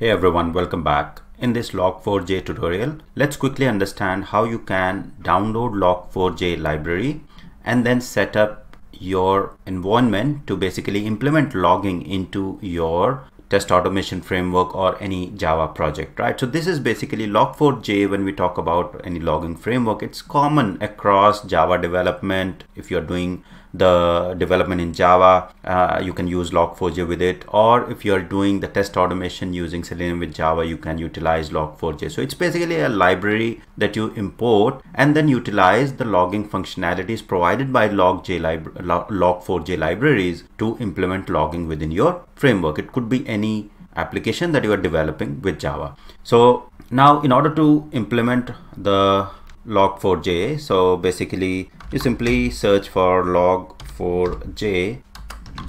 Hey everyone, welcome back. In this Log4j tutorial, let's quickly understand how you can download Log4j library and then set up your environment to basically implement logging into your test automation framework or any Java project, right? So this is basically log4j when we talk about any logging framework. It's common across Java development. If you're doing the development in Java, uh, you can use Log4j with it. Or if you're doing the test automation using Selenium with Java, you can utilize Log4j. So it's basically a library that you import and then utilize the logging functionalities provided by Log4j libra log libraries to implement logging within your framework. It could be any application that you are developing with Java. So now in order to implement the log4j so basically you simply search for log4j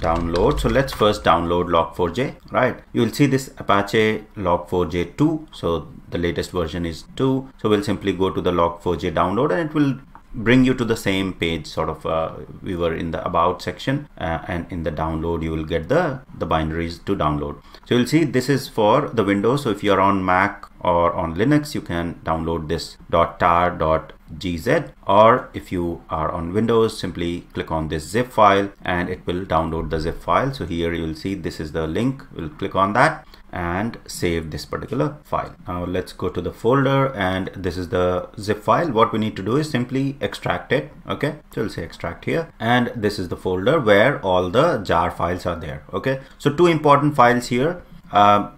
download so let's first download log4j right you will see this apache log4j 2 so the latest version is 2 so we'll simply go to the log4j download and it will bring you to the same page sort of uh, we were in the about section uh, and in the download you will get the the binaries to download so you'll see this is for the windows so if you're on mac or on linux you can download this .tar.gz or if you are on windows simply click on this zip file and it will download the zip file so here you'll see this is the link we'll click on that and save this particular file. Now let's go to the folder and this is the zip file. What we need to do is simply extract it. Okay, so we'll say extract here and this is the folder where all the jar files are there. Okay, so two important files here. Uh,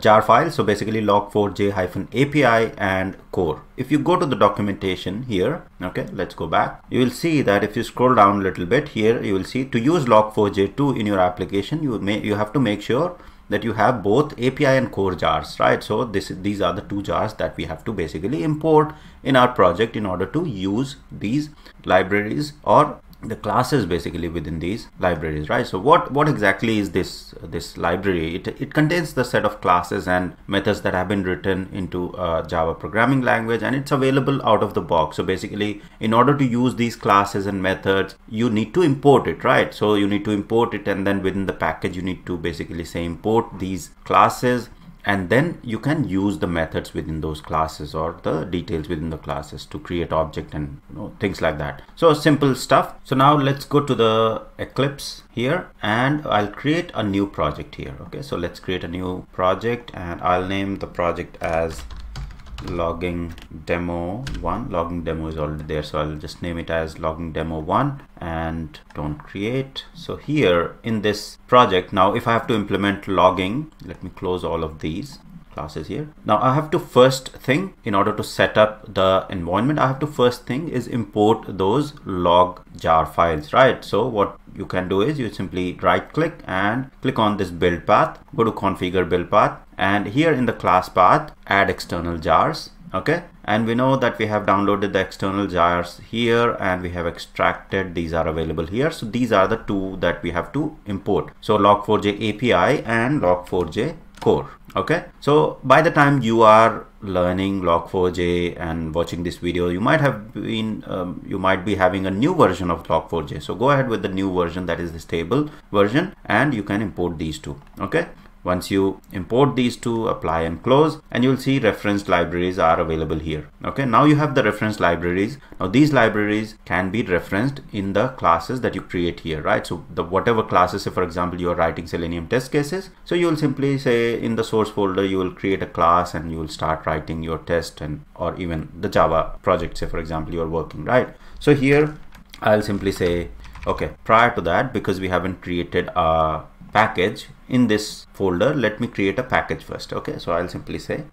jar file so basically log4j hyphen api and core if you go to the documentation here okay let's go back you will see that if you scroll down a little bit here you will see to use log4j2 in your application you may you have to make sure that you have both API and core jars, right? So this, these are the two jars that we have to basically import in our project in order to use these libraries or the classes basically within these libraries right so what what exactly is this this library it, it contains the set of classes and methods that have been written into uh, java programming language and it's available out of the box so basically in order to use these classes and methods you need to import it right so you need to import it and then within the package you need to basically say import these classes and then you can use the methods within those classes or the details within the classes to create object and you know, things like that so simple stuff so now let's go to the eclipse here and i'll create a new project here okay so let's create a new project and i'll name the project as logging demo 1 logging demo is already there so I'll just name it as logging demo 1 and don't create so here in this project now if I have to implement logging let me close all of these classes here. Now I have to first thing in order to set up the environment, I have to first thing is import those log jar files, right? So what you can do is you simply right click and click on this build path, go to configure build path and here in the class path add external jars okay and we know that we have downloaded the external jars here and we have extracted these are available here so these are the two that we have to import so log4j api and log4j core okay so by the time you are learning log4j and watching this video you might have been um, you might be having a new version of log4j so go ahead with the new version that is the stable version and you can import these two okay once you import these two, apply and close, and you'll see reference libraries are available here. Okay, now you have the reference libraries. Now these libraries can be referenced in the classes that you create here, right? So the whatever classes, say for example, you are writing Selenium test cases. So you will simply say in the source folder, you will create a class and you will start writing your test and or even the Java project, say for example, you are working, right? So here I'll simply say, okay, prior to that, because we haven't created a package in this folder let me create a package first okay so I'll simply say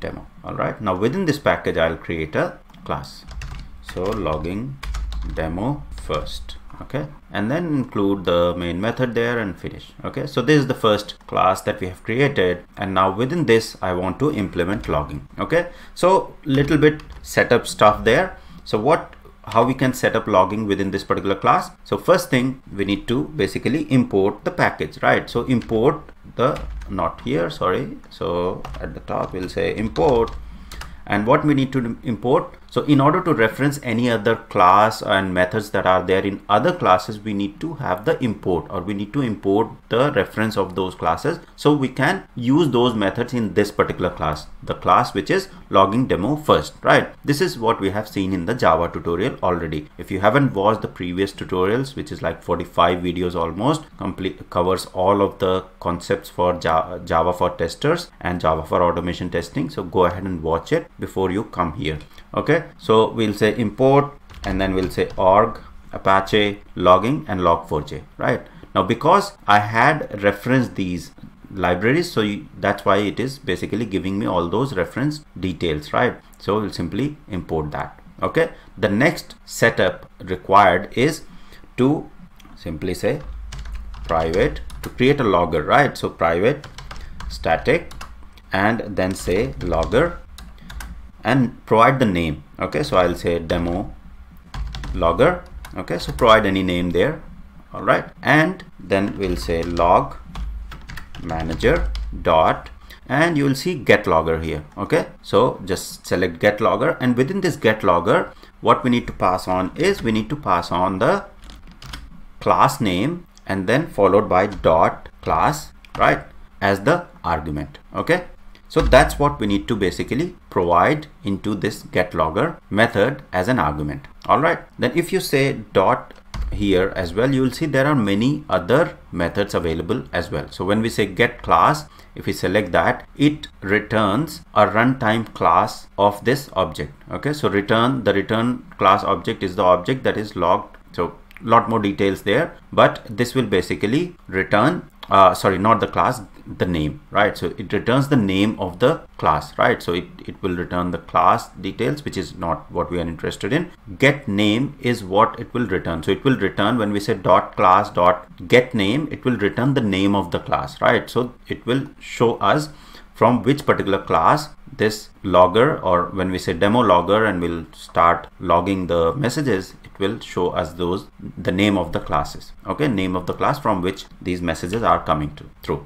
demo all right now within this package I'll create a class so logging demo first okay and then include the main method there and finish okay so this is the first class that we have created and now within this I want to implement logging okay so little bit setup stuff there so what how we can set up logging within this particular class. So first thing we need to basically import the package, right? So import the, not here, sorry. So at the top we'll say import and what we need to import so in order to reference any other class and methods that are there in other classes, we need to have the import or we need to import the reference of those classes. So we can use those methods in this particular class, the class which is logging demo first, right? This is what we have seen in the Java tutorial already. If you haven't watched the previous tutorials, which is like 45 videos almost, complete covers all of the concepts for Java, Java for testers and Java for automation testing. So go ahead and watch it before you come here okay so we'll say import and then we'll say org apache logging and log4j right now because i had referenced these libraries so you, that's why it is basically giving me all those reference details right so we'll simply import that okay the next setup required is to simply say private to create a logger right so private static and then say logger and provide the name okay so I'll say demo logger okay so provide any name there all right and then we'll say log manager dot and you will see get logger here okay so just select get logger and within this get logger what we need to pass on is we need to pass on the class name and then followed by dot class right as the argument okay so that's what we need to basically provide into this get logger method as an argument. All right. Then if you say dot here as well, you will see there are many other methods available as well. So when we say get class, if we select that, it returns a runtime class of this object. Okay. So return the return class object is the object that is logged. So lot more details there, but this will basically return, uh, sorry, not the class the name right so it returns the name of the class right so it, it will return the class details which is not what we are interested in get name is what it will return so it will return when we say dot class dot get name it will return the name of the class right so it will show us from which particular class this logger or when we say demo logger and we'll start logging the messages will show us those the name of the classes okay name of the class from which these messages are coming to through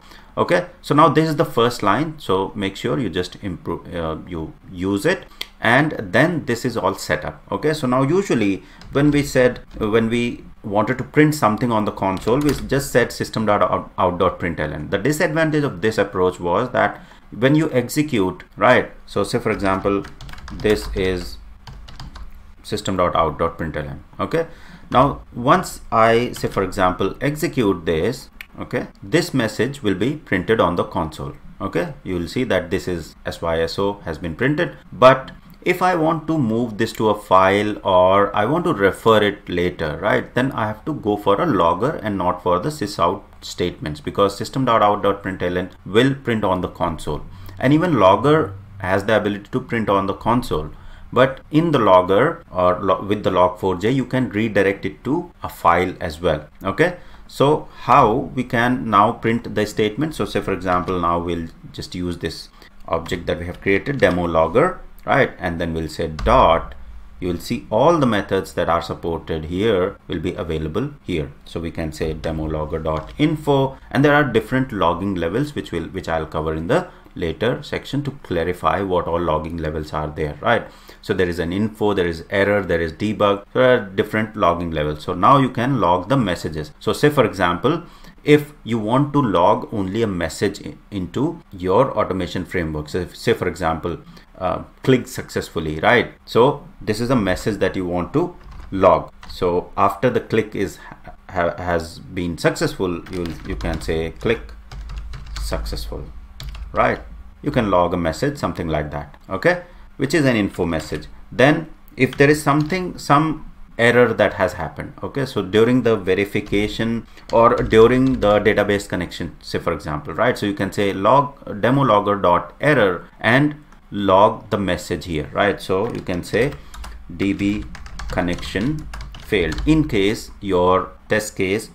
okay so now this is the first line so make sure you just improve uh, you use it and then this is all set up okay so now usually when we said when we wanted to print something on the console we just said system.out.println the disadvantage of this approach was that when you execute right so say for example this is system.out.println okay now once I say for example execute this okay this message will be printed on the console okay you will see that this is SYSO has been printed but if I want to move this to a file or I want to refer it later right then I have to go for a logger and not for the sysout statements because system.out.println will print on the console and even logger has the ability to print on the console but in the logger or lo with the log4j you can redirect it to a file as well okay so how we can now print the statement so say for example now we'll just use this object that we have created demo logger right and then we'll say dot you will see all the methods that are supported here will be available here. So we can say demo logger.info and there are different logging levels which will which I'll cover in the later section to clarify what all logging levels are there, right? So there is an info, there is error, there is debug, there are different logging levels. So now you can log the messages. So say for example, if you want to log only a message into your automation framework. So if, say for example, uh, clicked successfully, right? So this is a message that you want to log. So after the click is ha has been successful, you you can say click successful, right? You can log a message, something like that, okay? Which is an info message. Then if there is something, some error that has happened okay so during the verification or during the database connection say for example right so you can say log demo logger dot error and log the message here right so you can say db connection failed in case your test case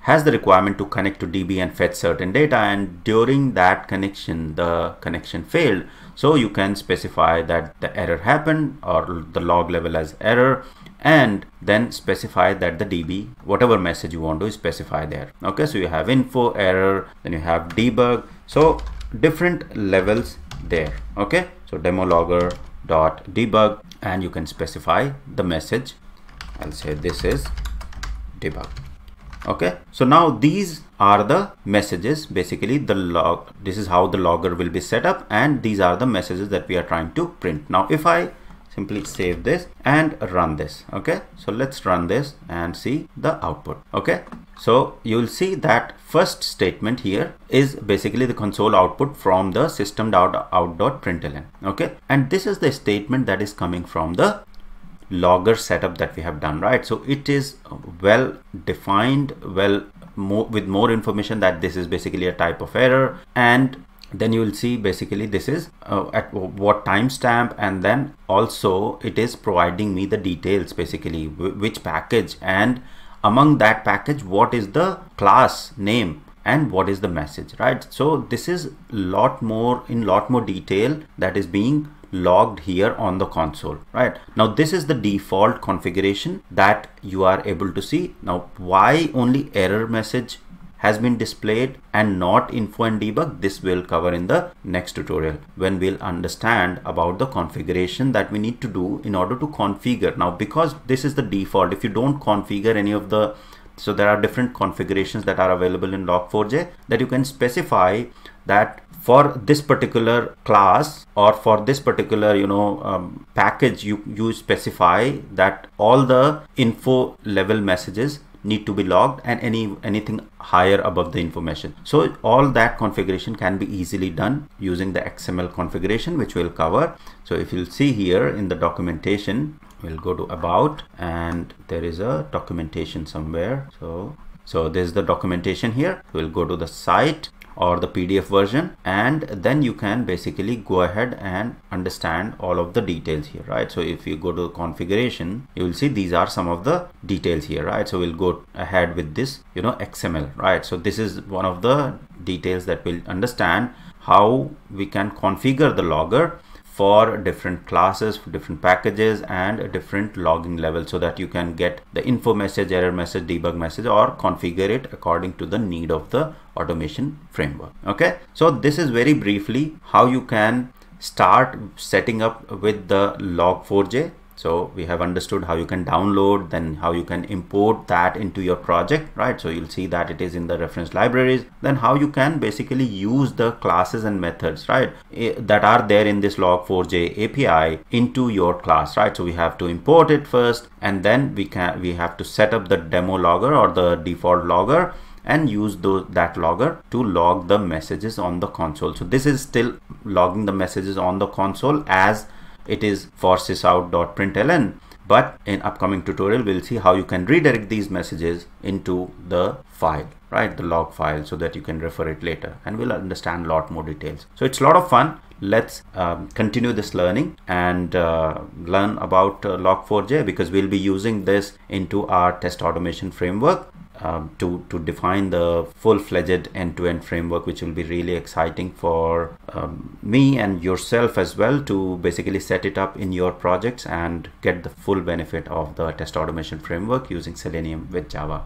has the requirement to connect to db and fetch certain data and during that connection the connection failed so you can specify that the error happened or the log level as error and then specify that the db whatever message you want to specify there okay so you have info error then you have debug so different levels there okay so demo logger dot debug and you can specify the message i'll say this is debug okay so now these are the messages basically the log this is how the logger will be set up and these are the messages that we are trying to print now if i simply save this and run this okay so let's run this and see the output okay so you'll see that first statement here is basically the console output from the system.out.println okay and this is the statement that is coming from the logger setup that we have done right so it is well defined well more, with more information that this is basically a type of error and then you will see basically this is uh, at what timestamp and then also it is providing me the details basically which package and among that package what is the class name and what is the message right so this is lot more in lot more detail that is being logged here on the console right now this is the default configuration that you are able to see now why only error message has been displayed and not info and debug this will cover in the next tutorial when we'll understand about the configuration that we need to do in order to configure now because this is the default if you don't configure any of the so there are different configurations that are available in log4j that you can specify that for this particular class or for this particular you know um, package you you specify that all the info level messages need to be logged and any anything higher above the information so all that configuration can be easily done using the xml configuration which we'll cover so if you'll see here in the documentation we'll go to about and there is a documentation somewhere so so there's the documentation here we'll go to the site or the PDF version and then you can basically go ahead and understand all of the details here right so if you go to the configuration you will see these are some of the details here right so we'll go ahead with this you know XML right so this is one of the details that we'll understand how we can configure the logger for different classes, different packages and different logging levels so that you can get the info message, error message, debug message or configure it according to the need of the automation framework. Okay, so this is very briefly how you can start setting up with the log4j so we have understood how you can download then how you can import that into your project right so you'll see that it is in the reference libraries then how you can basically use the classes and methods right that are there in this log4j api into your class right so we have to import it first and then we can we have to set up the demo logger or the default logger and use those, that logger to log the messages on the console. So this is still logging the messages on the console as it is for sysout.println. But in upcoming tutorial, we'll see how you can redirect these messages into the file, right? The log file so that you can refer it later and we'll understand a lot more details. So it's a lot of fun. Let's um, continue this learning and uh, learn about uh, log4j because we'll be using this into our test automation framework um, to, to define the full-fledged end-to-end framework which will be really exciting for um, me and yourself as well to basically set it up in your projects and get the full benefit of the test automation framework using selenium with java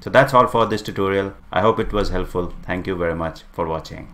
so that's all for this tutorial i hope it was helpful thank you very much for watching